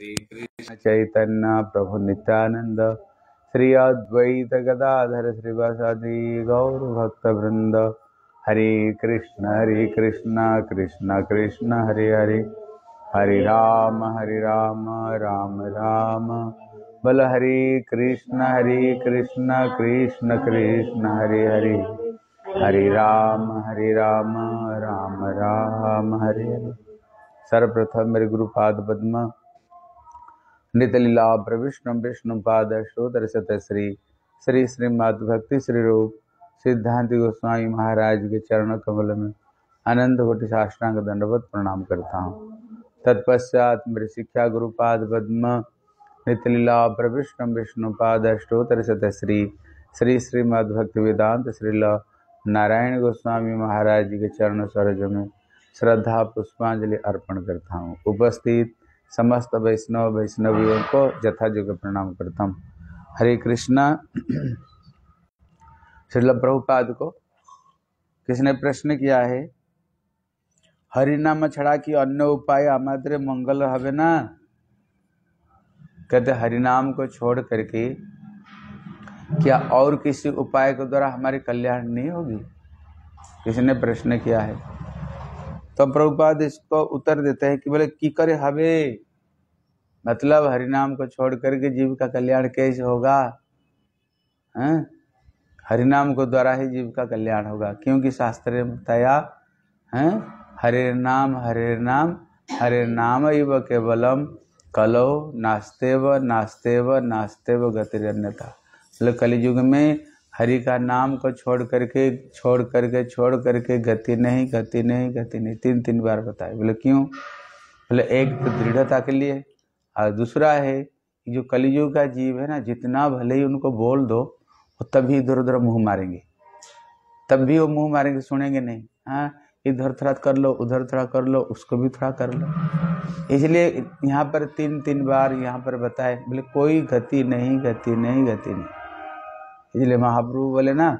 श्री कृष्ण चैतन्य प्रभु नित्यानंद श्री अद्वैत गदाधर श्रीवासादि गौर भक्त वृंद हरे कृष्ण हरे कृष्ण कृष्ण कृष्ण हरे हरे हरे राम हरे राम राम राम बल हरे कृष्ण हरे कृष्ण कृष्ण कृष्ण हरे हरे हरे राम हरे राम राम राम हरे हरे सर्वप्रथम मेरे गुरुपाद पद्मा नितलीला प्रविष्णु विष्णु पाद श्रोतर सत श्री श्री श्रीमद भक्ति श्री रूप सिद्धांत गोस्वामी महाराज के चरण कमल में अनंत कोटि शास्त्रांग दंडवत प्रणाम करता हूँ तत्पश्चात मेरे शिक्षा गुरुपाद पद्म नितलीला प्रविष्णु विष्णु पाद शोधर सत श्री श्री श्रीमद भक्ति वेदांत श्रील नारायण गोस्वामी महाराज जी के चरण सरोज में श्रद्धा पुष्पांजलि अर्पण करता हूँ उपस्थित समस्त वैष्णव वैष्णवियों को यथायुग प्रणाम करता हूँ हरे कृष्णा श्रील प्रभुपाद को किसने प्रश्न किया है हरिनाम छड़ा कि अन्य उपाय हमारे मंगल हवे ना कहते हरिनाम को छोड़ करके क्या और किसी उपाय के द्वारा हमारी कल्याण नहीं होगी किसी ने प्रश्न किया है तो प्रभुपाद इसको उत्तर देते हैं कि बोले की करे हवे मतलब हरिनाम को छोड़ करके जीव का कल्याण कैसे होगा हैं हरिनाम को द्वारा ही जीव का कल्याण होगा क्योंकि शास्त्र तया हैं हरे नाम हरे नाम हरे नाम इव केवलम कलो नास्तेव नास्तेव नास्तेव गतिरन्यता मतलब कलयुग में हरि का नाम को छोड़ करके छोड़ करके छोड़ करके गति नहीं गति नहीं गति नहीं तीन तीन बार बताए बोले क्यों बोले एक तो दृढ़ता के लिए और दूसरा है जो कलयुग का जीव है ना जितना भले ही उनको बोल दो वो तभी इधर उधर मुँह मारेंगे तब भी वो मुँह मारेंगे सुनेंगे नहीं हाँ इधर थोड़ा कर लो उधर थोड़ा कर लो उसको भी थोड़ा कर लो इसलिए यहाँ पर तीन तीन बार यहाँ पर बताए बोले कोई गति नहीं गति नहीं गति नहीं इसलिए महाप्रभु बोले ना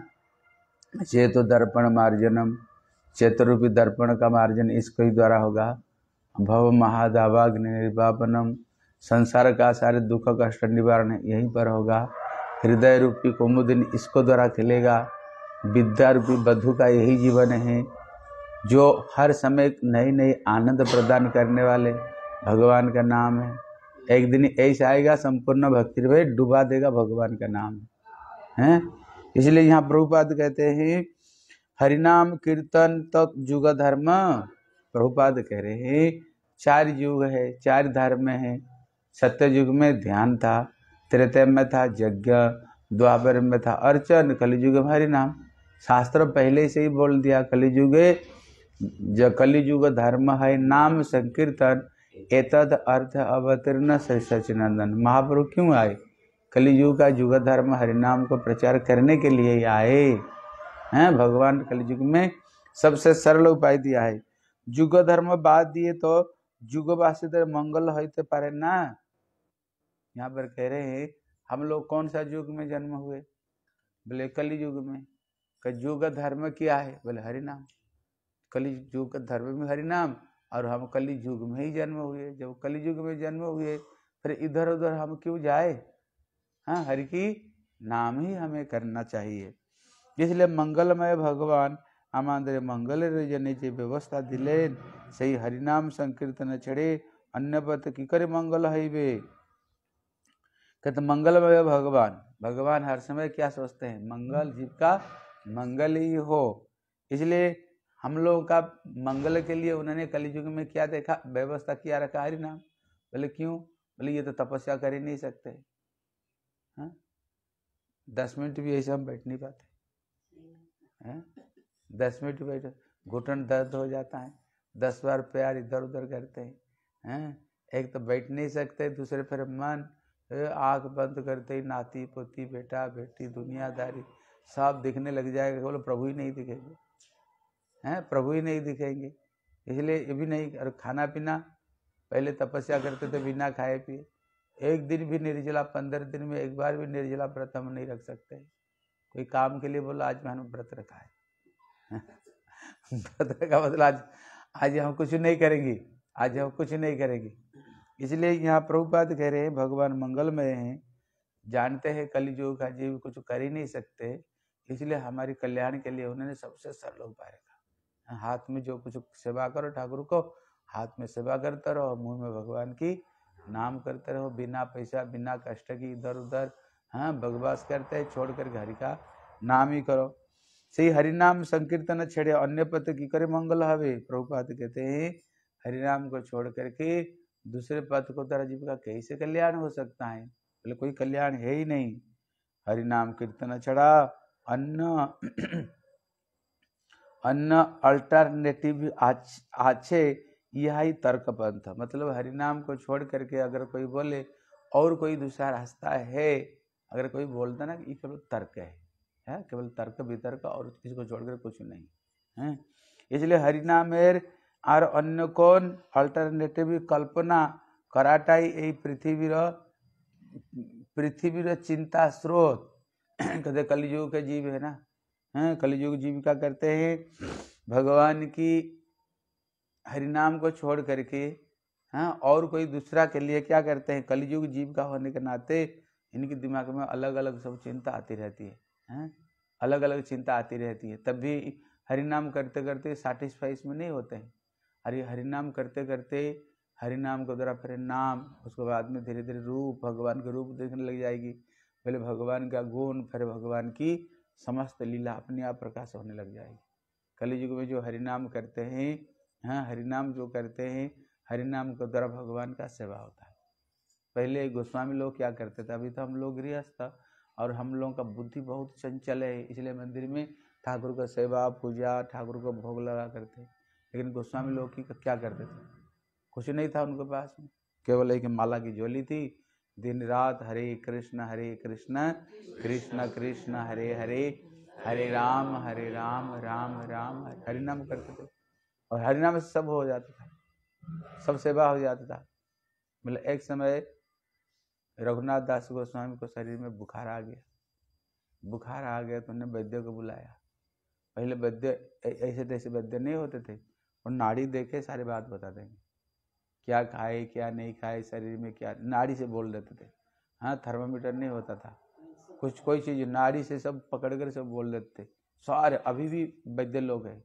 चेतो दर्पण मार्जनम चेतरूपी दर्पण का मार्जन इसको ही द्वारा होगा भव महादावाग्नि निर्वापनम संसार का सारे दुख कष्ट निवारण यहीं पर होगा हृदय रूपी कुमुदिन इसको द्वारा खिलेगा विद्या रूपी बधु का यही जीवन है जो हर समय नई नई आनंद प्रदान करने वाले भगवान का नाम है एक दिन ऐसा आएगा संपूर्ण भक्ति भाई डुबा देगा भगवान का नाम है इसलिए यहाँ प्रभुपाद कहते हैं हरिनाम कीर्तन तो युग धर्म प्रभुपाद कह रहे हैं चार युग है चार धर्म है सत्ययुग में ध्यान था त्रेतय में था यज्ञ द्वापर में था अर्चन कलिजुग हरि नाम शास्त्र पहले से ही बोल दिया कलिजुगे ज कलिजुग धर्म है नाम संकीर्तन एतद अर्थ अवतीर्ण सचिनंदन महाप्रभु क्यों आए कलिजुग का युग धर्म हरिनाम को प्रचार करने के लिए ही आए हैं भगवान कलिजुग में सबसे सरल उपाय दिया है युग धर्म बाद दिए तो युगवासीदर मंगल होते पारे ना यहाँ पर कह रहे हैं हम लोग कौन सा युग में जन्म हुए बोले कलि युग में युग धर्म क्या है बोले हरिनाम कलि युग धर्म में हरिनाम और हम कलि युग में ही जन्म हुए जब कलि युग में जन्म हुए फिर इधर उधर हम क्यों जाए हाँ हरि की नाम ही हमें करना चाहिए इसलिए मंगलमय भगवान आम মঙ্গলের मंगल व्यवस्था ব্যবস্থা দিলেন সেই हरिनाम संकीर्तन छड़े অন্যপথ কি कि मंगल হইবে कहते मंगलमय भगवान भगवान हर समय क्या सोचते हैं मंगल जीव का मंगल ही हो इसलिए हम लोगों का मंगल के लिए उन्होंने कलयुग में क्या देखा व्यवस्था किया रखा हरिनाम नाम बोले क्यों बोले ये तो तपस्या कर ही नहीं सकते हा? दस मिनट भी ऐसे हम बैठ नहीं पाते हैं हाँ? दस मिनट बैठो घुटन दर्द हो जाता है दस बार प्यार इधर उधर करते हैं है? एक तो बैठ नहीं सकते दूसरे फिर मन आंख बंद करते ही नाती पोती बेटा बेटी दुनियादारी सब दिखने लग जाएगा बोलो प्रभु ही नहीं दिखेंगे हैं प्रभु ही नहीं दिखेंगे इसलिए ये भी नहीं और खाना पीना पहले तपस्या करते थे बिना खाए पिए एक दिन भी निर्जला पंद्रह दिन में एक बार भी निर्जला व्रत हम नहीं रख सकते कोई काम के लिए बोलो आज मैं हम व्रत रखा है भद्र का मतलब आज आज हम कुछ नहीं करेंगे आज हम कुछ नहीं करेंगे इसलिए यहाँ प्रभुपाद कह रहे हैं भगवान मंगलमय हैं जानते हैं कलयुग का जीव कुछ कर ही नहीं सकते इसलिए हमारे कल्याण के लिए उन्होंने सबसे सरल उपाय रखा हाथ में जो कुछ सेवा करो ठाकुर को हाथ में सेवा करते रहो मुंह में भगवान की नाम करते रहो बिना पैसा बिना कष्ट की इधर उधर हाँ बगवास करते छोड़ कर घर का नाम ही करो से हरिनाम संकीर्तन छेड़े अन्य पद की करे मंगल हवे प्रभुपाद कहते हैं हरिनाम को छोड़ करके दूसरे पद को द्वारा जीविका कैसे कल्याण हो सकता है बोले कोई कल्याण है ही नहीं हरिनाम कीर्तन छड़ा अन्न अन्न अल्टरनेटिव आछे यह ही तर्क पंथ मतलब हरिनाम को छोड़ करके अगर कोई बोले और कोई दूसरा रास्ता है अगर कोई बोलता ना ये तर्क है है केवल तर्क वितर्क और किसी को जोड़कर कुछ नहीं है इसलिए हरिनामेर और अन्य कौन अल्टरनेटिव कल्पना कराटाई यही पृथ्वी পৃথিবীর चिंता स्रोत कहते कलयुग के जीव है ना हैं कलयुग जीव क्या करते हैं भगवान की हरिनाम को छोड़ करके है और कोई दूसरा के लिए क्या करते हैं कलयुग जीव का होने के नाते इनके दिमाग में अलग अलग सब चिंता आती रहती है हैं अलग अलग चिंता आती रहती है तब भी हरिनाम करते करते सेटिस्फाई इसमें नहीं होते हैं अरे हरिनाम करते करते हरिनाम के द्वारा फिर नाम उसके बाद में धीरे धीरे रूप भगवान के रूप देखने लग जाएगी पहले भगवान का गुण फिर भगवान की समस्त लीला अपने आप प्रकाश होने लग जाएगी कलयुग में जो हरिनाम करते हैं हाँ हरिनाम जो करते हैं हरिनाम के द्वारा भगवान का सेवा होता है पहले गोस्वामी लोग क्या करते थे अभी तो हम लोग गृहस्थ और हम लोगों का बुद्धि बहुत चंचल है इसलिए मंदिर में ठाकुर का सेवा पूजा ठाकुर को भोग लगा करते लेकिन गोस्वामी लोग की क्या करते थे कुछ नहीं था उनके पास केवल एक माला की झोली थी दिन रात हरे कृष्ण हरे कृष्ण कृष्ण कृष्ण हरे हरे हरे राम हरे राम राम राम हरे नाम करते थे और हरे नाम से सब हो जाता था सब सेवा हो जाता था मतलब एक समय रघुनाथ दास गोस्वामी को शरीर में बुखार आ गया बुखार आ गया तो उन्होंने वैद्य को बुलाया पहले वैद्य ऐसे तैसे वैद्य नहीं होते थे और नाड़ी देखे सारी बात बता देंगे क्या खाए क्या नहीं खाए शरीर में क्या नाड़ी से बोल देते थे हाँ थर्मामीटर नहीं होता था कुछ कोई चीज़ नाड़ी से सब पकड़ कर सब बोल देते थे सारे अभी भी वैद्य लोग हैं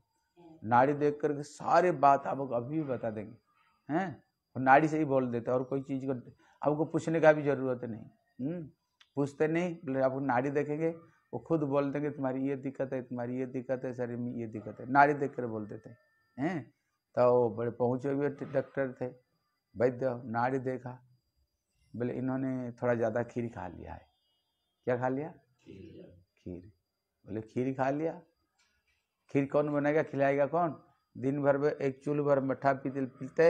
नाड़ी देख करके सारे बात आप अभी भी बता देंगे हैं और नाड़ी से ही बोल देते और कोई चीज़ को आपको पूछने का भी ज़रूरत नहीं हम्म, पूछते नहीं बोले आपको नाड़ी देखेंगे वो खुद बोल देंगे तुम्हारी ये दिक्कत है तुम्हारी ये दिक्कत है शरीर में ये दिक्कत है नाड़ी देख कर बोल देते हैं तो बड़े पहुँचे हुए डॉक्टर थे वैद्य नाड़ी देखा बोले इन्होंने थोड़ा ज़्यादा खीर खा लिया है क्या खा लिया खीर बोले खीर खा लिया खीर कौन बनाएगा खिलाएगा कौन दिन भर में एक चूल भर मठा पीते पीते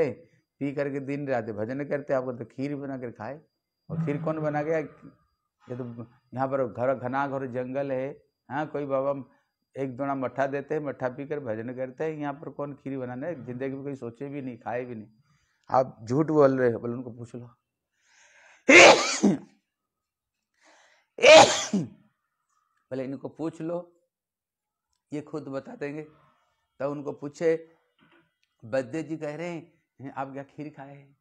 पी करके दिन रात भजन करते आपको तो खीर बना कर खाए और खीर कौन बना गया ये तो यहाँ पर घर घना घर जंगल है हाँ कोई बाबा एक दोना मट्ठा देते हैं मट्ठा कर भजन करते हैं यहाँ पर कौन खीर बनाने जिंदगी में कोई सोचे भी नहीं खाए भी नहीं आप झूठ बोल रहे हो बोले उनको पूछ लो बोले इनको पूछ लो ये खुद बता देंगे तब तो उनको पूछे बद्य जी कह रहे हैं आप क्या खीर खाए हैं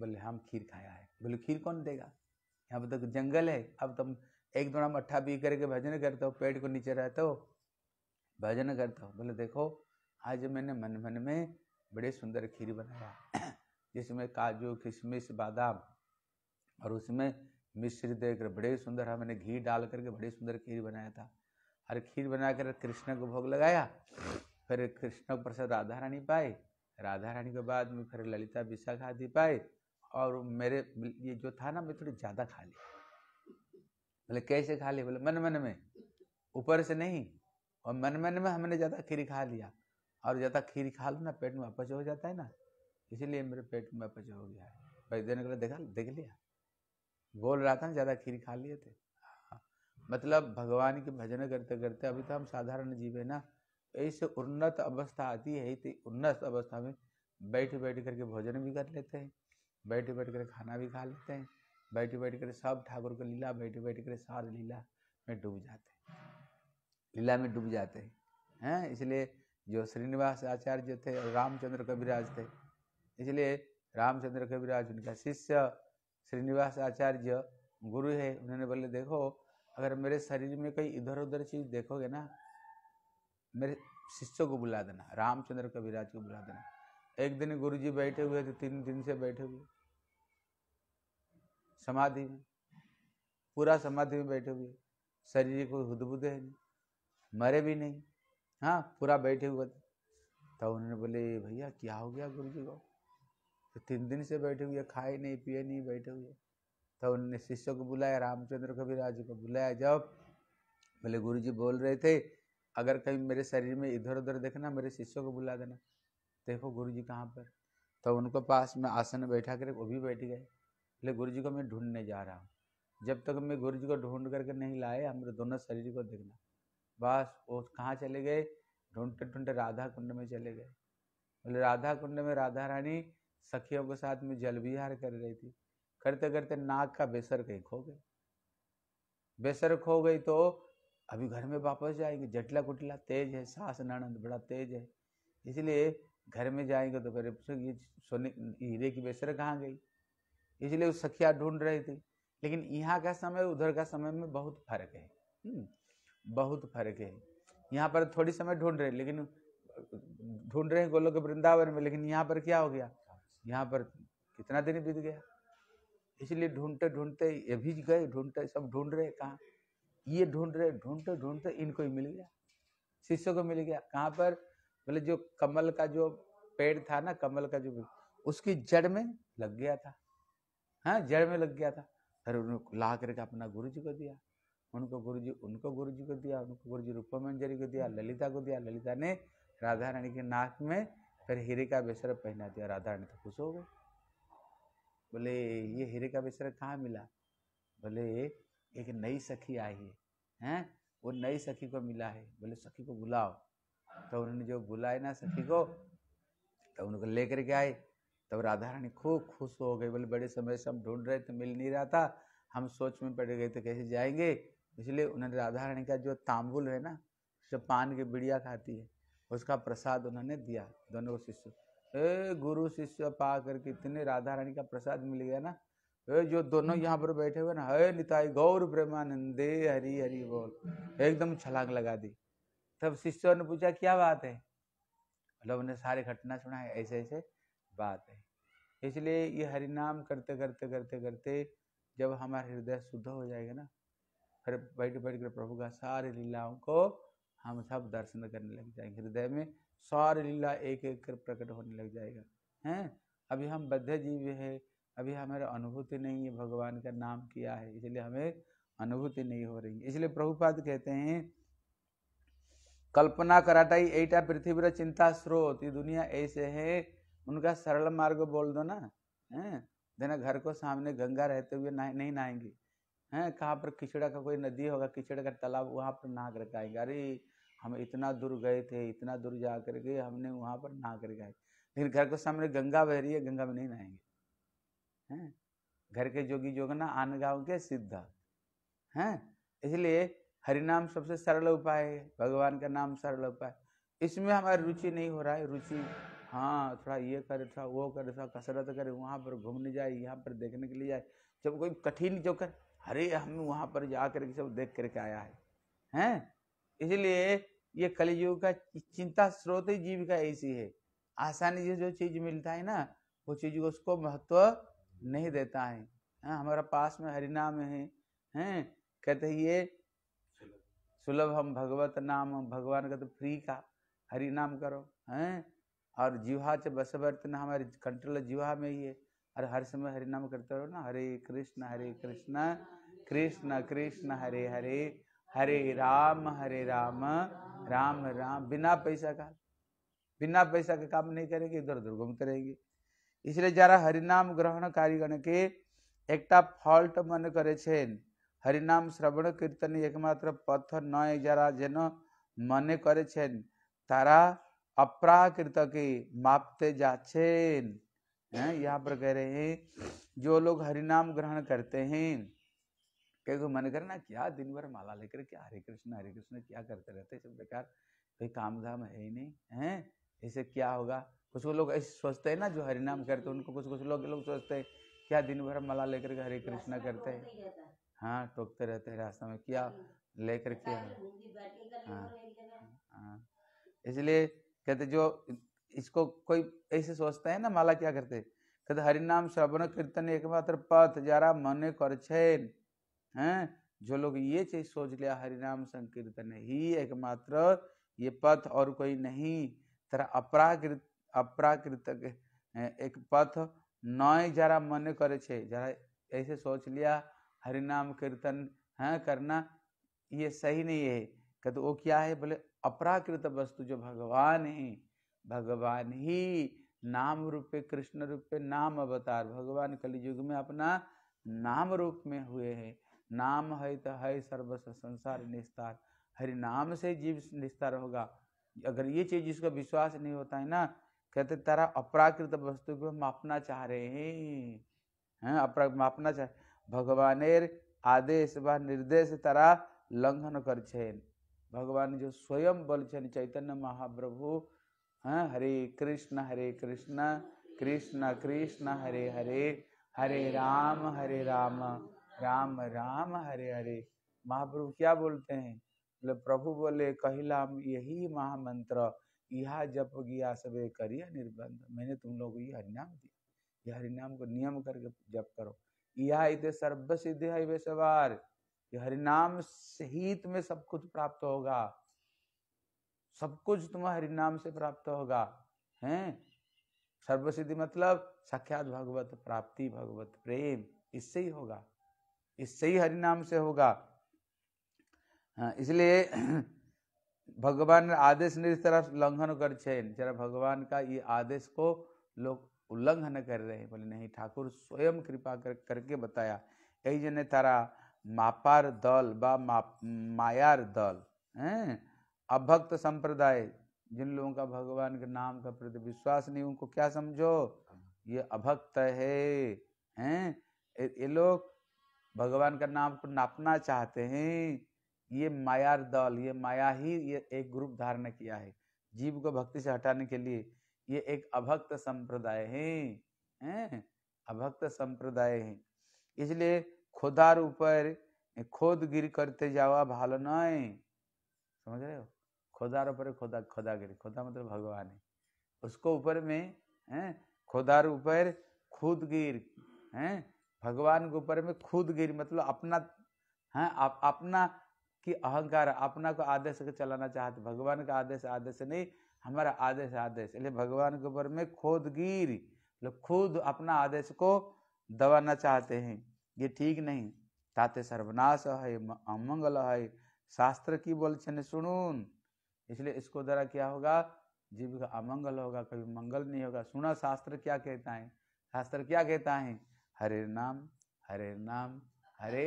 बोले हम खीर खाया है बोले खीर कौन देगा यहाँ पर तो जंगल है अब तुम एक दोनों मट्ठा पी करके भजन करते हो पेट को नीचे रहते हो भजन करते हो बोले देखो आज मैंने मन मन में बड़े सुंदर खीर बनाया जिसमें काजू किशमिश बादाम और उसमें मिश्र देकर बड़े सुंदर हाँ, मैंने घी डाल करके बड़े सुंदर खीर बनाया था और खीर बनाकर कृष्ण को भोग लगाया फिर कृष्ण प्रसाद राधा रानी पाए राधा रानी के बाद में फिर ललिता विशाखा दी पाई और मेरे ये जो था ना मैं थोड़ी ज़्यादा खा ली बोले कैसे खा ली बोले मन मन में ऊपर से नहीं और मन मन में हमने ज़्यादा खीर खा लिया और ज़्यादा खीर खा लो ना पेट में अपच हो जाता है ना इसीलिए मेरे पेट में अपच हो गया है भाई देने के लिए देखा देख लिया बोल रहा था ना ज़्यादा खीर खा लिए थे हाँ, मतलब भगवान के भजन करते करते अभी तो हम साधारण जीव है ना ऐसे उन्नत अवस्था आती है तो उन्नत अवस्था में बैठ बैठ करके भोजन भी कर लेते हैं बैठ बैठ कर खाना भी खा लेते हैं बैठ बैठ कर सब ठाकुर की लीला बैठ बैठ कर सार लीला में डूब जाते हैं लीला में डूब जाते हैं हैं इसलिए जो श्रीनिवास आचार्य जो थे और रामचंद्र कविराज थे इसलिए रामचंद्र कविराज उनका शिष्य श्रीनिवास आचार्य गुरु है उन्होंने बोले देखो अगर मेरे शरीर में कहीं इधर उधर चीज़ देखोगे ना मेरे शिष्यों को बुला देना रामचंद्र कविराज को बुला देना एक दिन गुरु जी बैठे हुए थे तीन दिन से बैठे हुए समाधि में पूरा समाधि में बैठे हुए शरीर को हुदबुदे है नहीं मरे भी नहीं हाँ पूरा बैठे हुए थे तो उन्होंने बोले भैया क्या हो गया गुरु जी को तो तीन दिन से बैठे हुए खाए नहीं पिए नहीं बैठे हुए तो उन्होंने शिष्य को बुलाया रामचंद्र कविराज को बुलाया जब बोले गुरु जी बोल रहे थे अगर कहीं मेरे शरीर में इधर उधर देखना मेरे शिष्यों को बुला देना देखो गुरु जी कहाँ पर तो उनको पास में आसन में बैठा कर वो भी बैठ गए बोले गुरु जी को मैं ढूंढने जा रहा हूँ जब तक मैं गुरु जी को ढूंढ करके नहीं लाए हमारे दोनों शरीर को देखना बस वो कहाँ चले गए ढूंढते ढूंढते राधा कुंड में चले गए बोले राधा कुंड में राधा रानी सखियों के साथ में जल विहार कर रही थी करते करते नाक का बेसर कहीं खो गए बेसर खो गई तो अभी घर में वापस जाएंगे जटला कुटला तेज है सास नानंद बड़ा तेज है इसलिए घर में जाएंगे तो फिर ये सोने हीरे की बेसर कहाँ गई इसलिए उस सखिया ढूंढ रही थी लेकिन यहाँ का समय उधर का समय में बहुत फर्क है हम्म, बहुत फर्क है यहाँ पर थोड़ी समय ढूंढ रहे लेकिन ढूंढ रहे के वृंदावन में लेकिन यहाँ पर क्या हो गया यहाँ पर कितना दिन बीत गया इसलिए ढूंढते ढूंढते ये भी गए ढूंढते सब ढूंढ रहे कहाँ ये ढूंढ रहे ढूंढते ढूंढते इनको ही मिल गया शिष्य को मिल गया कहाँ पर बोले जो कमल का जो पेड़ था ना कमल का जो उसकी जड़ में लग गया था हाँ जड़ में लग गया था फिर उन्होंने ला करके अपना गुरु जी को दिया उनको गुरु जी उनको गुरु जी को दिया उनको गुरु जी रूपमंजरी को दिया ललिता को दिया ललिता ने राधा रानी के नाक में फिर हीरे का बेसर पहना दिया राधा रानी तो खुश हो गए बोले ये हीरे का बेसर कहाँ मिला बोले एक नई सखी आई है हैं वो नई सखी को मिला है बोले सखी को बुलाओ तो उन्होंने जो बुलाए ना सखी को तो उनको लेकर के आए तब तो राधा रानी खूब खुश हो गई बोले बड़े समय से हम ढूंढ रहे थे मिल नहीं रहा था हम सोच में पड़ गए थे कैसे जाएंगे इसलिए उन्होंने राधा रानी का जो तांबुल है ना जो पान की बिड़िया खाती है उसका प्रसाद उन्होंने दिया दोनों शिष्य ए गुरु शिष्य पा करके इतने राधा रानी का प्रसाद मिल गया ना जो दोनों यहाँ पर बैठे हुए ना हे निताई गौर प्रेमानंदे हरी हरी बोल एकदम छलांग लगा दी तब शिष्यों ने पूछा क्या बात है मतलब उन्हें सारी घटना सुना है ऐसे ऐसे बात है इसलिए ये हरिनाम करते करते करते करते जब हमारा हृदय शुद्ध हो जाएगा ना फिर बैठ बैठ कर प्रभु का सारी लीलाओं को हम सब दर्शन करने लग जाएंगे हृदय में सारी लीला एक एक कर प्रकट होने लग जाएगा हैं अभी हम बद्ध जीव है अभी हमारा अनुभूति नहीं है भगवान का नाम किया है इसलिए हमें अनुभूति नहीं हो रही इसलिए प्रभुपाद कहते हैं कल्पना कराटा ही एटा पृथ्वीर चिंता स्रोत ये दुनिया ऐसे है उनका सरल मार्ग बोल दो ना है देना घर को सामने गंगा रहते हुए ना, नहीं नहाएंगे हैं कहाँ पर किचड़ा का कोई नदी होगा किचड़ा का तालाब वहाँ पर नहा कर आएंगे अरे हम इतना दूर गए थे इतना दूर जा कर गए हमने वहाँ पर नहा कर आए लेकिन घर को सामने गंगा बह रही है गंगा में नहीं नहाएंगे हैं घर के जोगी जोगना आन गाँव के सिद्ध हैं इसलिए हरिनाम सबसे सरल उपाय है भगवान का नाम सरल उपाय इसमें हमारी रुचि नहीं हो रहा है रुचि हाँ थोड़ा ये करे थोड़ा वो करे थोड़ा कसरत करे वहाँ पर घूमने जाए यहाँ पर देखने के लिए जाए जब कोई कठिन जो कर अरे हम वहाँ पर जा कर सब देख करके आया है हैं इसलिए ये कलयुग का चिंता स्रोत ही जीविका ऐसी है आसानी से जो चीज मिलता है ना वो चीज उसको महत्व नहीं देता है हाँ हमारा पास में हरिनाम है हैं कहते हैं ये सुलभ हम भगवत नाम भगवान का तो फ्री का हरिनाम करो हैं और जीवा च बसवर्तन हमारे कंट्रोल जीवा में ही है और हर समय हरिनाम करते रहो ना हरे कृष्ण हरे कृष्ण कृष्ण कृष्ण हरे हरे हरे राम हरे राम राम राम बिना पैसा का बिना पैसा का काम नहीं करेंगे इधर उधर घूमते रहेंगे इसलिए जरा हरिनाम ग्रहण कारीगण के एक फल्ट मन करे हरिनाम श्रवण कीर्तन एकमात्र पथ नए जरा जेन करे तारा अपराकृत के मापते जाचेन यहाँ पर कह रहे हैं जो लोग हरिनाम ग्रहण करते हैं क्योंकि मन करना क्या दिन भर माला लेकर क्या हरे कृष्ण हरे कृष्ण क्या करते रहते सब बेकार कोई काम धाम है ही नहीं है इसे क्या होगा कुछ वो लोग ऐसे सोचते हैं ना जो नाम करते हैं उनको कुछ कुछ लोग लोग सोचते हैं क्या दिन भर मला लेकर के हरे कृष्णा करते हैं हाँ टोकते रहते हैं रास्ता में क्या लेकर के हाँ, हाँ इसलिए कहते जो इसको कोई ऐसे सोचता है ना माला क्या करते कहते हरि नाम श्रवण कीर्तन एकमात्र पथ जरा मन कर छेन हैं जो लोग ये चीज सोच लिया नाम संकीर्तन ही एकमात्र ये पथ और कोई नहीं तरह अपराकृत અપ્રાકૃતક एक पथ नॉय जरा मन करे छे जरा ऐसे सोच लिया हरिनाम कीर्तन है हाँ, करना ये सही नहीं है कहते वो क्या है बोले अपराकृत वस्तु जो भगवान है भगवान ही नाम रूप कृष्ण रूप पे नाम अवतार भगवान कलयुग में अपना नाम रूप में हुए हैं नाम है तो है सर्वस्व संसार निस्तार हरि नाम से जीव निस्तार होगा अगर ये चीज जिसका विश्वास नहीं होता है ना कहते तारा अपराकृत वस्तु को मापना चाह रहे हैं है हाँ, अपरा मापना चाह भगवान आदेश व निर्देश तारा लंघन कर भगवान जो स्वयं बोल चैतन्य महाप्रभु हाँ हरे कृष्ण हरे कृष्ण कृष्ण कृष्ण हरे हरे हरे राम हरे राम राम राम हरे हरे महाप्रभु क्या बोलते हैं बोले प्रभु बोले कहिलाम यही महामंत्र यह जप किया सबे करिए निर्बंध मैंने तुम लोग ये हरिनाम दिया यह हरिनाम को नियम करके जप करो यह इतने सर्व सिद्धि है वे सवार हरिनाम सहित में सब कुछ प्राप्त होगा सब कुछ तुम्हें हरिनाम से प्राप्त होगा हैं सर्वसिद्धि मतलब साक्षात भगवत प्राप्ति भगवत प्रेम इससे ही होगा इससे ही हरिनाम से होगा हाँ, इसलिए भगवान आदेश नहीं तरफ उल्लंघन कर जरा भगवान का ये आदेश को लोग उल्लंघन कर रहे हैं बोले नहीं ठाकुर स्वयं कृपा कर करके बताया यही जने तारा मापार दल बा मा, मायार दल हैं अभक्त संप्रदाय जिन लोगों का भगवान के नाम का प्रति विश्वास नहीं उनको क्या समझो ये अभक्त है हैं ये लोग भगवान का नाम को नापना चाहते हैं ये मायार दल ये माया ही ये एक ग्रुप धारण किया है जीव को भक्ति से हटाने के लिए ये एक अभक्त संप्रदाय है हैं अभक्त संप्रदाय है इसलिए खोदार ऊपर खोद गिर करते जावा भालो समझ रहे हो खोदार ऊपर खोदा खोदा गिर खोदा मतलब भगवान है उसको ऊपर में है खोदार ऊपर खुद गिर है भगवान के ऊपर में खुद गिर मतलब अपना है अपना कि अहंकार अपना को आदेश को चलाना चाहते भगवान का आदेश आदेश नहीं हमारा आदेश आदेश इसलिए भगवान के ऊपर में खोदगीर गिर मतलब लोग खुद अपना आदेश को दबाना चाहते हैं ये ठीक नहीं ताते सर्वनाश है अमंगल है शास्त्र की बोल छने सुनून इसलिए इसको द्वारा क्या होगा जीव का अमंगल होगा कभी मंगल नहीं होगा सुना शास्त्र क्या कहता है शास्त्र क्या कहता है हरे नाम हरे नाम हरे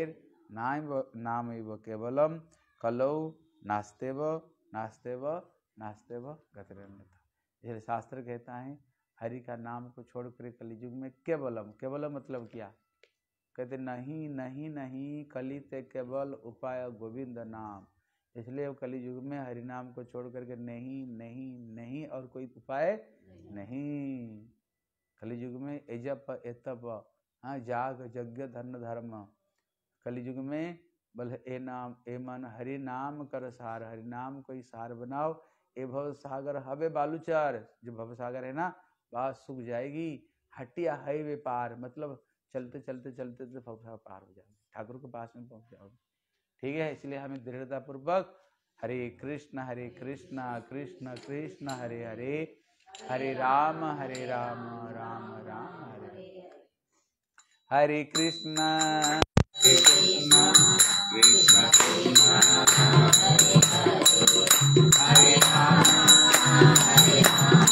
नाम नाम केवलम कलौ नास्तेव नास्तेव नास्तेव गतिरन्यता इसलिए शास्त्र कहता है हरि का नाम को छोड़कर कलिजुग में केवलम केवलम मतलब क्या कहते नहीं नहीं नहीं कलित केवल उपाय गोविंद नाम इसलिए वो युग में हरि नाम को छोड़ करके नहीं नहीं नहीं और कोई उपाय नहीं, नहीं। युग में एजप एतप हाँ जाग यज्ञ धन धर्म कलयुग में बल ए नाम ए मन हरि नाम कर सार हरि नाम कोई सार बनाओ ए भव सागर हवे बालूचार जो भव सागर है ना बात सुख जाएगी हटिया वे पार मतलब चलते चलते चलते तो भव सागर पार हो जाओगे ठाकुर के पास में पहुंच जाओगे ठीक है इसलिए हमें दृढ़ता पूर्वक हरे कृष्ण हरे कृष्ण कृष्ण कृष्ण हरे हरे हरे राम हरे राम राम राम हरे हरे Krishna Hare Hare Hare Hare